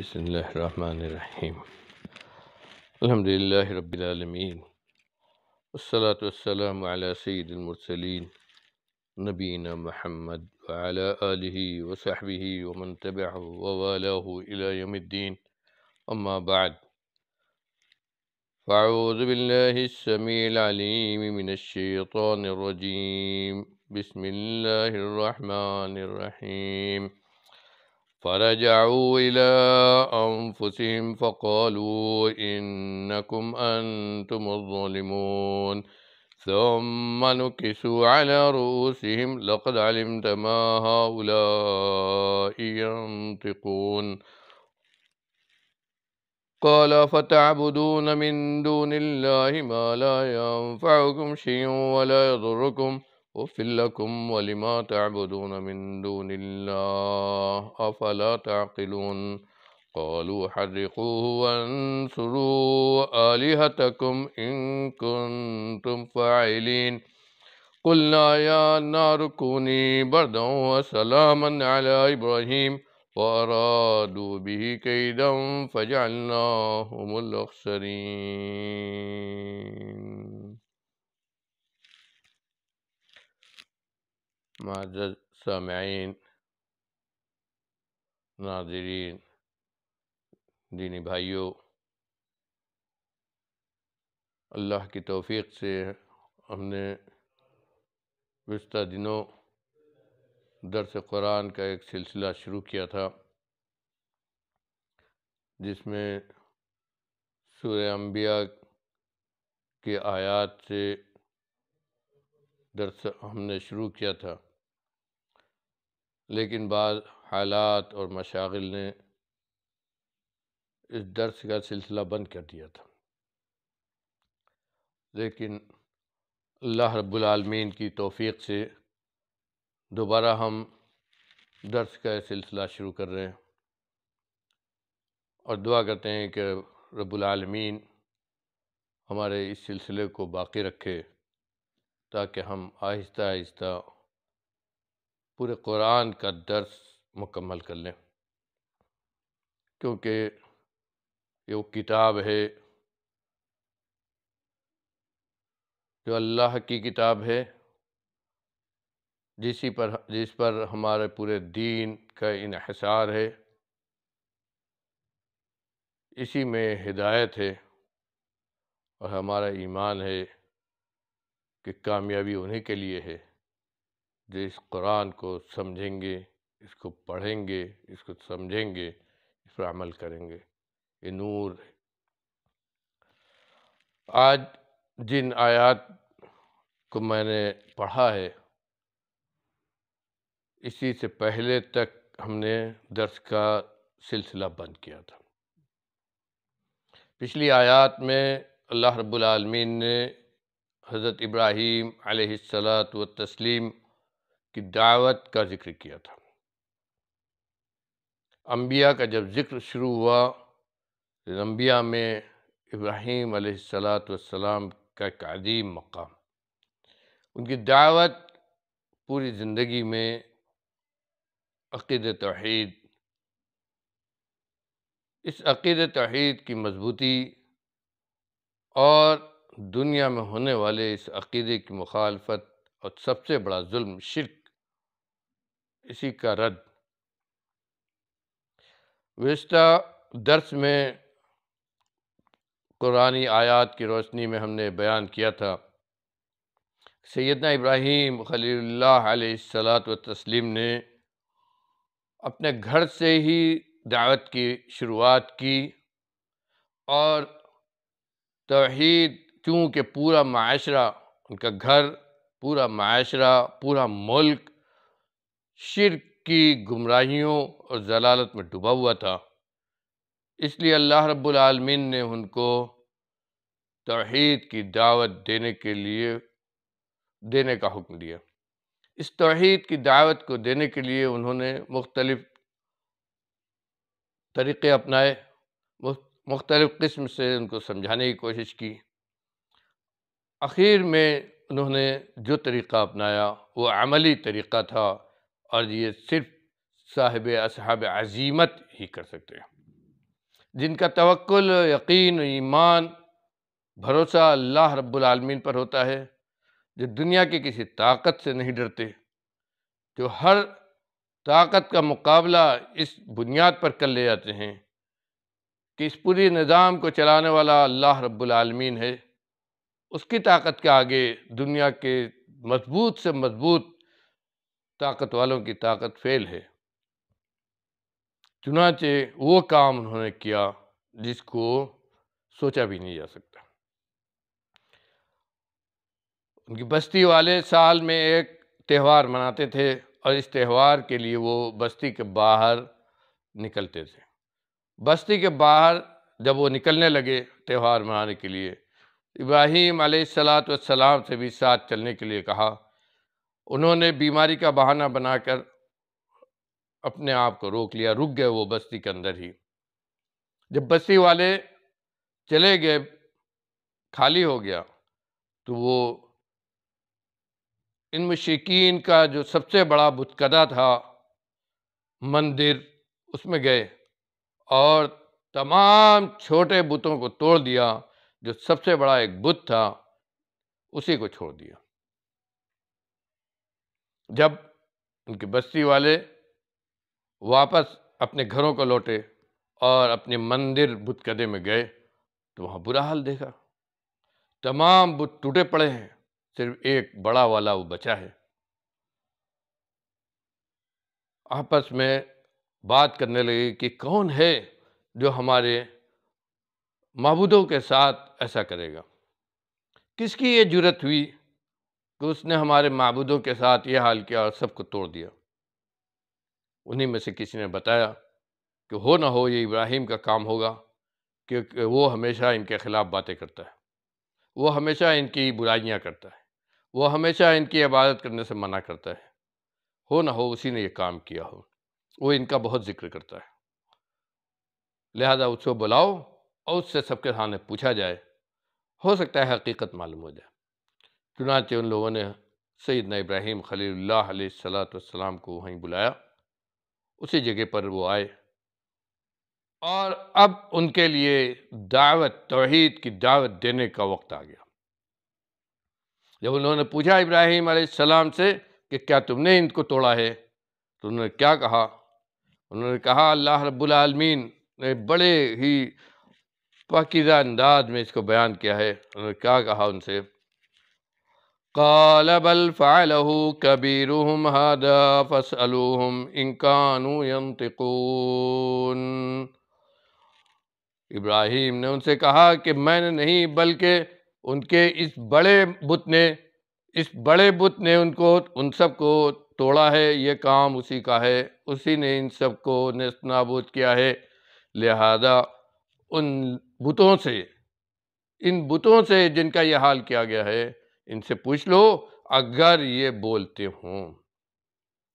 بسم الله الرحمن الرحيم الحمد لله رب العالمين والصلاة والسلام على سيد المرسلين نبينا محمد وعلى آله وصحبه ومن تبعه ووالاه إلى يوم الدين أما بعد فأعوذ بالله السميع العليم من الشيطان الرجيم بسم الله الرحمن الرحيم فرجعوا إلى أنفسهم فقالوا إنكم أنتم الظالمون ثم نكسوا على رؤوسهم لقد علمت ما هؤلاء ينطقون قال فتعبدون من دون الله ما لا ينفعكم شيء ولا يضركم ۖ أفل لكم ولما تعبدون من دون الله أفلا تعقلون قالوا حرقوه وانصروا آلهتكم إن كنتم فاعلين قلنا يا نار كوني بردا وسلاما على إبراهيم وأرادوا به كيدا فجعلناهم الأخسرين माजद सामाइन नाजरीन दीनी भाइयों अल्लाह की तोफ़ी से हमने गुज्तर दिनों दरस कुरान का एक सिलसिला शुरू किया था जिसमें सूर्य अम्बिया के आयात से दरस हमने शुरू किया था लेकिन बाद हालात और मशागिल ने इस दर्स का सिलसिला बंद कर दिया था लेकिन अल्लाह रब्बुलमीन की तोफ़ी से दोबारा हम दर्स का सिलसिला शुरू कर रहे हैं और दुआ करते हैं कि रब्बुलमीन हमारे इस सिलसिले को बाकी रखे ताकि हम आहिस्ता आहिस्ता पूरे कुरान का दर्स मुकम्मल कर लें क्योंकि ये वो किताब है जो अल्लाह की किताब है जिसी पर जिस पर हमारे पूरे दीन का इहसार है इसी में हिदायत है और हमारा ईमान है कि कामयाबी उन्हीं के लिए है जो इस कुरान को समझेंगे इसको पढ़ेंगे इसको समझेंगे इस पर अमल करेंगे ये नूर है आज जिन आयात को मैंने पढ़ा है इसी से पहले तक हमने दर्स का सिलसिला बंद किया था पिछली आयात में अल्लाह रब्बुल आलमीन ने हज़रत इब्राहीम अलैहिस्सलात व तस्लीम की दावत का जिक्र किया था अम्बिया का जब जिक्र शुरू हुआ तो अम्बिया में इब्राहीम सलाम का एक अदीम मकाम उनकी दावत पूरी ज़िंदगी में अक़ीद तोहद इस अक़ीद तोहद की मजबूती और दुनिया में होने वाले इस अक़ीदे की मुखालफत और सबसे बड़ा जुल्म शिरक इसी का रद्द वस्ता दर्स में कुरानी आयात की रोशनी में हमने बयान किया था सैदना इब्राहीम खलील्लात व तस्लीम ने अपने घर से ही दावत की शुरुआत की और तोहद चूँकि पूरा माशरा उनका घर पूरा माशरा पूरा मुल्क शिर की गुमराहियों और जलालत में डूबा हुआ था इसलिए अल्लाह रब्बुल ने उनको तोहद की दावत देने के लिए देने का हुक्म दिया इस तोहद की दावत को देने के लिए उन्होंने मुख्तलफ़ तरीक़े अपनाए मुख्तलिफ़ किस्म से उनको समझाने की कोशिश की आखिर में उन्होंने जो तरीक़ा अपनाया वो अमली तरीक़ा था और ये सिर्फ साहिब असहाब अजीमत ही कर सकते हैं जिनका तवक्ल यकीन ईमान भरोसा अल्लाह रब्बुलमीन पर होता है जो दुनिया के किसी ताकत से नहीं डरते जो हर ताकत का मुकाबला इस बुनियाद पर कर ले जाते हैं कि इस पूरी निज़ाम को चलाने वाला अल्लाह रब्बुलमीन है उसकी ताकत के आगे दुनिया के मजबूत से मजबूत ताकत वालों की ताकत फेल है चुनाचे वो काम उन्होंने किया जिसको सोचा भी नहीं जा सकता उनकी बस्ती वाले साल में एक त्यौहार मनाते थे और इस त्यौहार के लिए वो बस्ती के बाहर निकलते थे बस्ती के बाहर जब वो निकलने लगे त्यौहार मनाने के लिए इब्राहिम सलात से भी साथ चलने के लिए कहा उन्होंने बीमारी का बहाना बनाकर अपने आप को रोक लिया रुक गए वो बस्ती के अंदर ही जब बस्ती वाले चले गए खाली हो गया तो वो इन मुशिकीन का जो सबसे बड़ा बुतकदा था मंदिर उसमें गए और तमाम छोटे बुतों को तोड़ दिया जो सबसे बड़ा एक बुत था उसी को छोड़ दिया जब उनकी बस्ती वाले वापस अपने घरों को लौटे और अपने मंदिर बुतकदे में गए तो वहाँ बुरा हाल देखा तमाम बुत टूटे पड़े हैं सिर्फ एक बड़ा वाला वो बचा है आपस में बात करने लगे कि कौन है जो हमारे महबूदों के साथ ऐसा करेगा किसकी ये जरूरत हुई कि उसने हमारे मबूदों के साथ ये हाल किया और सबको तोड़ दिया उन्हीं में से किसी ने बताया कि हो ना हो ये इब्राहिम का काम होगा क्योंकि वो हमेशा इनके ख़िलाफ़ बातें करता है वो हमेशा इनकी बुराइयाँ करता है वो हमेशा इनकी इबादत करने से मना करता है हो ना हो उसी ने ये काम किया हो वो इनका बहुत ज़िक्र करता है लिहाजा उसको बुलाओ और उससे सबके सामने पूछा जाए हो सकता है हकीकत मालूम हो जाए चुनाचे उन लोगों ने न इब्राहिम खलील्ला को वहीं बुलाया उसी जगह पर वो आए और अब उनके लिए दावत तोहद की दावत देने का वक्त आ गया जब उन्होंने पूछा इब्राहिम सलाम से कि क्या तुमने इनको तोड़ा है तो उन्होंने क्या कहा उन्होंने कहा अल्लाह रबालमीन ने बड़े ही पाकिदा अंदाज में इसको बयान किया है उन्होंने क्या कहा उनसे بل فعله كبيرهم هذا فاسألوهم إن كانوا ينطقون इब्राहिम ने उनसे कहा कि मैंने नहीं बल्कि उनके इस बड़े बुत ने इस बड़े बुत ने उनको उन सब को तोड़ा है ये काम उसी का है उसी ने इन सब को नस्त नाबूद किया है लिहाजा उन बुतों से इन बुतों से जिनका यह हाल किया गया है इनसे पूछ लो अगर ये बोलते हों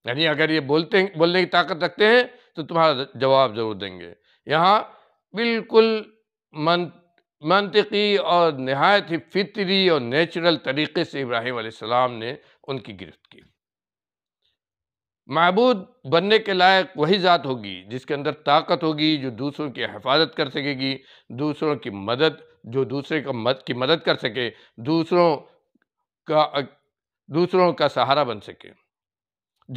यानी अगर ये बोलते बोलने की ताकत रखते हैं तो तुम्हारा जवाब ज़रूर देंगे यहाँ बिल्कुल मन मनतकी और नहायत ही फितरी और नेचुरल तरीके से इब्राहिम सलाम ने उनकी गिरफ्त की महबूद बनने के लायक वही ज़ात होगी जिसके अंदर ताकत होगी जो दूसरों की हिफाजत कर सकेगी दूसरों की मदद जो दूसरे का मद की मदद कर सके दूसरों का दूसरों का सहारा बन सके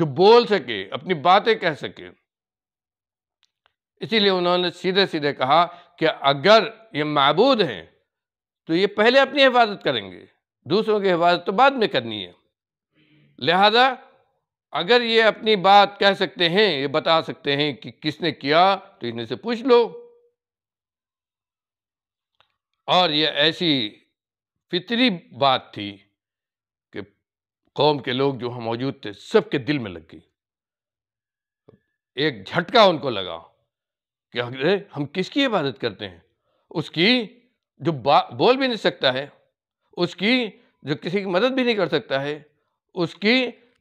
जो बोल सके अपनी बातें कह सके इसीलिए उन्होंने सीधे सीधे कहा कि अगर ये मबूद हैं तो ये पहले अपनी हिफाजत करेंगे दूसरों की हिफाजत तो बाद में करनी है लिहाजा अगर ये अपनी बात कह सकते हैं ये बता सकते हैं कि किसने किया तो इन्हें से पूछ लो और ये ऐसी फितरी बात थी कौम के लोग जो हम मौजूद थे सबके दिल में लग गई एक झटका उनको लगा कि अरे हम किसकी इबादत करते हैं उसकी जो बोल भी नहीं सकता है उसकी जो किसी की मदद भी नहीं कर सकता है उसकी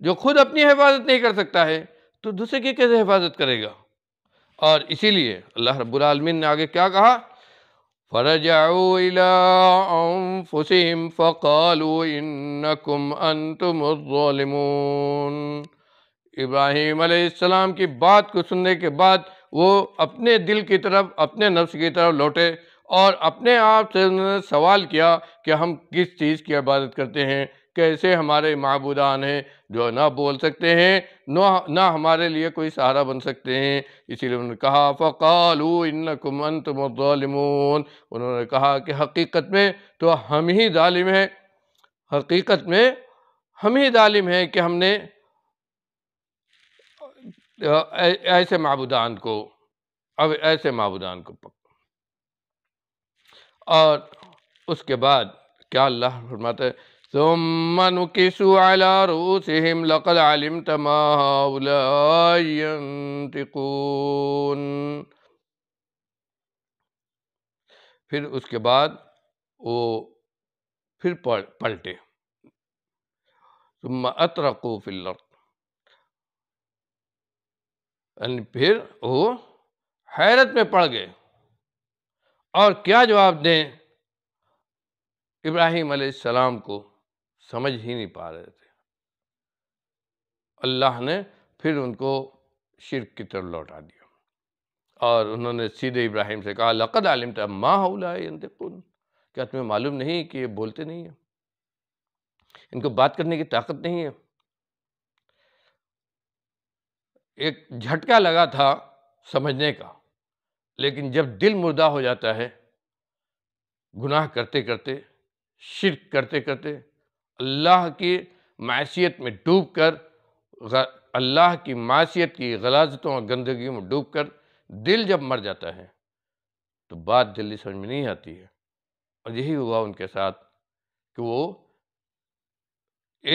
जो खुद अपनी हिफाजत नहीं कर सकता है तो दूसरे की कैसे हिफाजत करेगा और इसीलिए अल्लाह रब्बुल आलमीन ने आगे क्या कहा فرجعوا إلى أنفسهم فقالوا إنكم أنتم الظالمون इब्राहिम अलैहिस्सलाम की बात को सुनने के बाद वो अपने दिल की तरफ अपने नफ्स की तरफ लौटे और अपने आप से उन्होंने सवाल किया कि हम किस चीज़ की इबादत करते हैं कैसे हमारे मबूदान हैं जो ना बोल सकते हैं ना ना हमारे लिए कोई सहारा बन सकते हैं इसीलिए उन्होंने कहा फ़ालू इन कुमन उन्होंने कहा कि हकीकत में तो हम ही ालिम हैं हकीकत में हम ही ालिम हैं कि हमने ऐसे मबूदान को अब ऐसे मबूदान को पक और उसके बाद क्या अल्लाह है ثم نكس على رؤوسهم لقد علمت ما هؤلاء ينطقون फिर उसके बाद वो फिर पलटे तुम अतरको फिल्लर फिर वो हैरत में पड़ गए और क्या जवाब दें इब्राहिम सलाम को समझ ही नहीं पा रहे थे अल्लाह ने फिर उनको शिरक की तरफ लौटा दिया और उन्होंने सीधे इब्राहिम से कहा लक़द आलिम तब माँ हौलाकुन क्या तुम्हें मालूम नहीं कि ये बोलते नहीं हैं इनको बात करने की ताकत नहीं है एक झटका लगा था समझने का लेकिन जब दिल मुर्दा हो जाता है गुनाह करते करते शिरक करते करते अल्लाह की मैशियत में डूब कर अल्लाह की मासीत की गलाजतों और गंदगी में डूब कर दिल जब मर जाता है तो बात जल्दी समझ में नहीं आती है और यही हुआ उनके साथ कि वो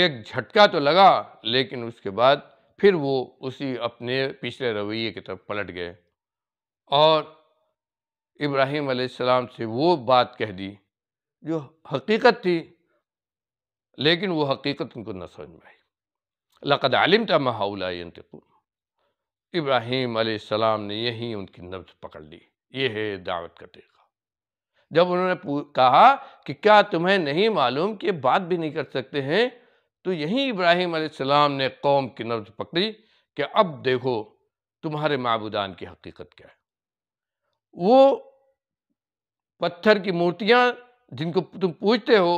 एक झटका तो लगा लेकिन उसके बाद फिर वो उसी अपने पिछले रवैये की तरफ पलट गए और इब्राहीम सलाम से वो बात कह दी जो हकीकत थी लेकिन वो हकीकत उनको न समझ में आई लक़द आलिम था माहौलातकून इब्राहिम ने यहीं उनकी नब्ज पकड़ ली ये है दावत का तरीका जब उन्होंने कहा कि क्या तुम्हें नहीं मालूम कि बात भी नहीं कर सकते हैं तो यहीं इब्राहिम ने कौम की नब्ज पकड़ी कि अब देखो तुम्हारे मबूदान की हकीकत क्या है वो पत्थर की मूर्तियाँ जिनको तुम पूछते हो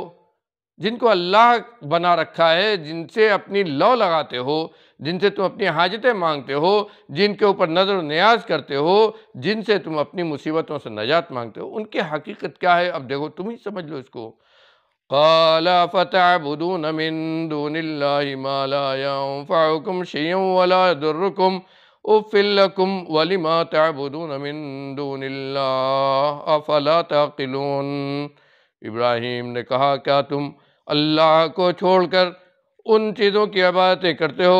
जिनको अल्लाह बना रखा है जिनसे अपनी लौ लगाते हो जिनसे तुम अपनी हाजतें मांगते हो जिनके ऊपर नज़र न्याज करते हो जिनसे तुम अपनी मुसीबतों से नजात मांगते हो उनकी हकीकत क्या है अब देखो तुम ही समझ लो इसको काला फ़तबून मिंदुम अफला तकिलून इब्राहिम ने कहा क्या तुम अल्लाह को छोड़कर उन चीज़ों की इबादतें करते हो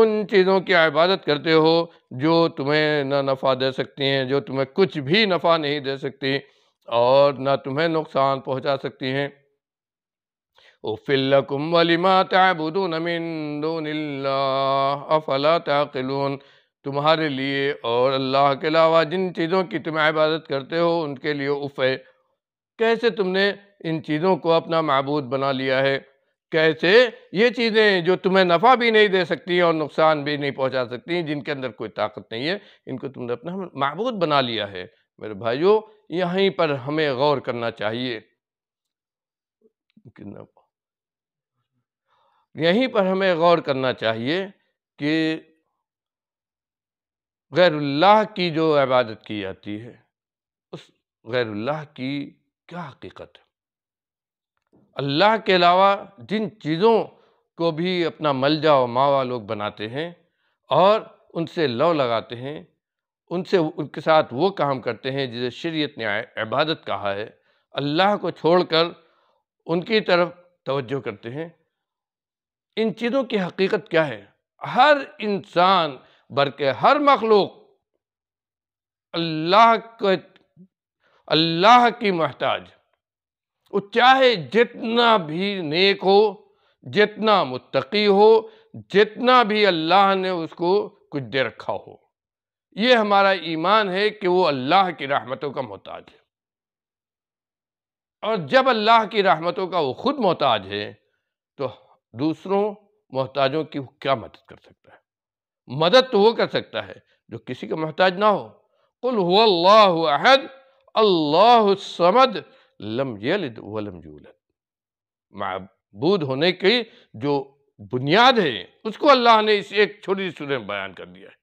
उन चीज़ों की इबादत करते हो जो तुम्हें ना नफ़ा दे सकती हैं जो तुम्हें कुछ भी नफ़ा नहीं दे सकती और ना तुम्हें नुकसान पहुंचा सकती हैं उफ़िल्लकुम वलिमा तबुदून अफला ताकिलून तुम्हारे लिए और अल्लाह के अलावा जिन चीज़ों की तुम इबादत करते हो उनके लिए उफ़ है कैसे तुमने इन चीज़ों को अपना महबूद बना लिया है कैसे ये चीज़ें जो तुम्हें नफ़ा भी नहीं दे सकती और नुकसान भी नहीं पहुंचा सकती जिनके अंदर कोई ताकत नहीं है इनको तुमने अपना महबूद बना लिया है मेरे भाइयों यहीं पर हमें गौर करना चाहिए यहीं पर हमें गौर करना चाहिए कि गैरुल्लाह की जो इबादत की जाती है उस गैरुल्लाह की क्या हकीकत है अल्लाह के अलावा जिन चीज़ों को भी अपना मलजा और मावा लोग बनाते हैं और उनसे लव लगाते हैं उनसे उनके साथ वो काम करते हैं जिसे शरीयत ने इबादत कहा है अल्लाह को छोड़कर उनकी तरफ तवज्जो करते हैं इन चीज़ों की हकीकत क्या है हर इंसान बल्कि हर मखलूक अल्लाह को अल्लाह की महताज वो तो चाहे जितना भी नेक हो जितना मुत्तकी हो जितना भी अल्लाह ने उसको कुछ दे रखा हो ये हमारा ईमान है कि वो अल्लाह की रहमतों का मोहताज है और जब अल्लाह की रहमतों का वो खुद मोहताज है तो दूसरों मोहताजों की क्या मदद कर सकता है मदद तो वो कर सकता है जो किसी का मोहताज ना हो कुल अहद अल्लाह समद लम यलिद वलम यूलद मबूद होने की जो बुनियाद है उसको अल्लाह ने इस एक छोटी सी सूर्य में बयान कर दिया है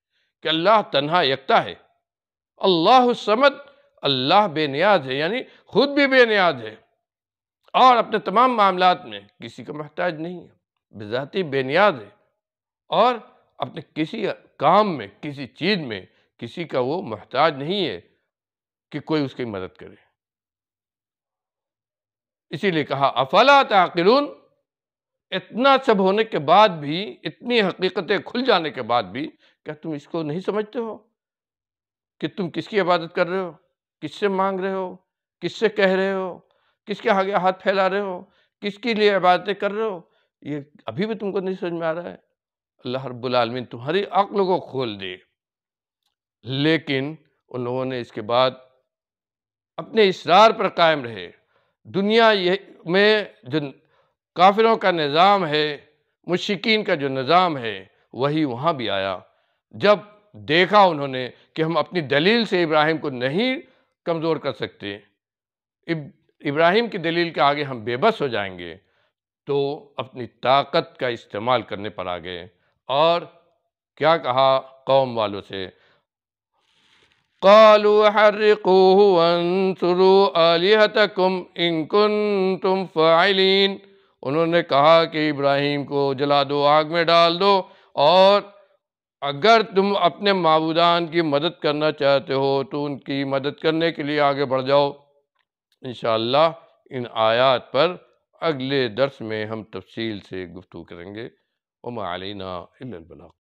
कि अल्लाह तनहा यकता है अल्लाह समद अल्लाह बेनियाज है यानी खुद भी बेनियाज है और अपने तमाम मामला में किसी का महताज नहीं है बजाती बेनियाज है और अपने किसी काम में किसी चीज़ में किसी का वो महताज नहीं है कि कोई उसकी मदद करे इसीलिए कहा अफला ताकिलून इतना सब होने के बाद भी इतनी हकीकतें खुल जाने के बाद भी क्या तुम इसको नहीं समझते हो कि तुम किसकी इबादत कर रहे हो किससे मांग रहे हो किससे कह रहे हो किसके आगे हाथ फैला रहे हो किसके लिए इबादतें कर रहे हो ये अभी भी तुमको नहीं समझ में आ रहा है अल्लाह रबालमीन तुम्हारी अक्ल को खोल दे लेकिन उन लोगों ने इसके बाद अपने इसरार पर कायम रहे दुनिया ये में जो काफिरों का निज़ाम है मुशिकीन का जो निज़ाम है वही वहाँ भी आया जब देखा उन्होंने कि हम अपनी दलील से इब्राहिम को नहीं कमज़ोर कर सकते इब, इब्राहिम की दलील के आगे हम बेबस हो जाएंगे तो अपनी ताकत का इस्तेमाल करने पर आ गए और क्या कहा कौम वालों से قالوا حرقوه वंसुरु आलिहतकुम इन कुंतुम फ़ाइलिन उन्होंने कहा कि इब्राहिम को जला दो आग में डाल दो और अगर तुम अपने मबूदान की मदद करना चाहते हो तो उनकी मदद करने के लिए आगे बढ़ जाओ इन इन आयात पर अगले दर्स में हम तफसील से गुफ्तु करेंगे वमा अलना